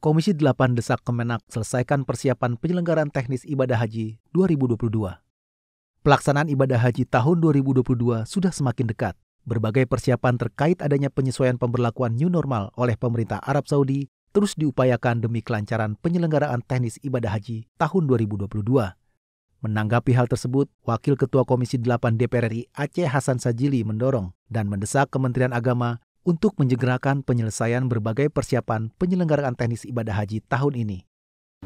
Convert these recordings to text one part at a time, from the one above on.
Komisi 8 desak Kemenak selesaikan persiapan penyelenggaraan teknis ibadah haji 2022. Pelaksanaan ibadah haji tahun 2022 sudah semakin dekat. Berbagai persiapan terkait adanya penyesuaian pemberlakuan new normal oleh pemerintah Arab Saudi terus diupayakan demi kelancaran penyelenggaraan teknis ibadah haji tahun 2022. Menanggapi hal tersebut, Wakil Ketua Komisi 8 DPR RI Aceh Hasan Sajili mendorong dan mendesak Kementerian Agama untuk menjegerakan penyelesaian berbagai persiapan penyelenggaraan teknis ibadah haji tahun ini.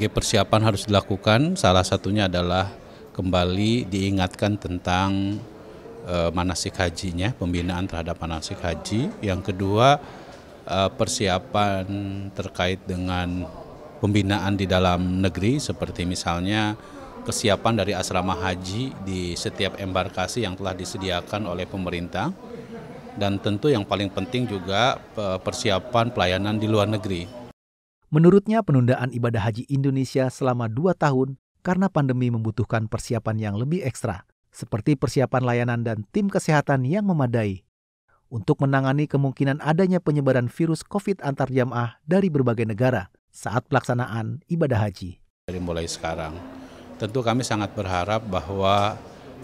Persiapan harus dilakukan, salah satunya adalah kembali diingatkan tentang e, manasik hajinya, pembinaan terhadap manasik haji. Yang kedua, e, persiapan terkait dengan pembinaan di dalam negeri seperti misalnya kesiapan dari asrama haji di setiap embarkasi yang telah disediakan oleh pemerintah dan tentu yang paling penting juga persiapan pelayanan di luar negeri. Menurutnya penundaan ibadah haji Indonesia selama dua tahun karena pandemi membutuhkan persiapan yang lebih ekstra, seperti persiapan layanan dan tim kesehatan yang memadai. Untuk menangani kemungkinan adanya penyebaran virus COVID antar jamaah dari berbagai negara saat pelaksanaan ibadah haji. Dari mulai sekarang, tentu kami sangat berharap bahwa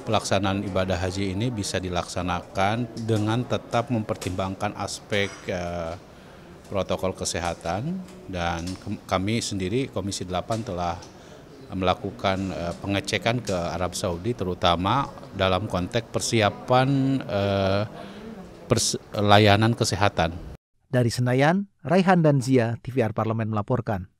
pelaksanaan ibadah haji ini bisa dilaksanakan dengan tetap mempertimbangkan aspek eh, protokol kesehatan dan kami sendiri Komisi 8 telah melakukan eh, pengecekan ke Arab Saudi terutama dalam konteks persiapan eh, pers layanan kesehatan. Dari Senayan, Raihan dan Zia, TVR Parlemen melaporkan.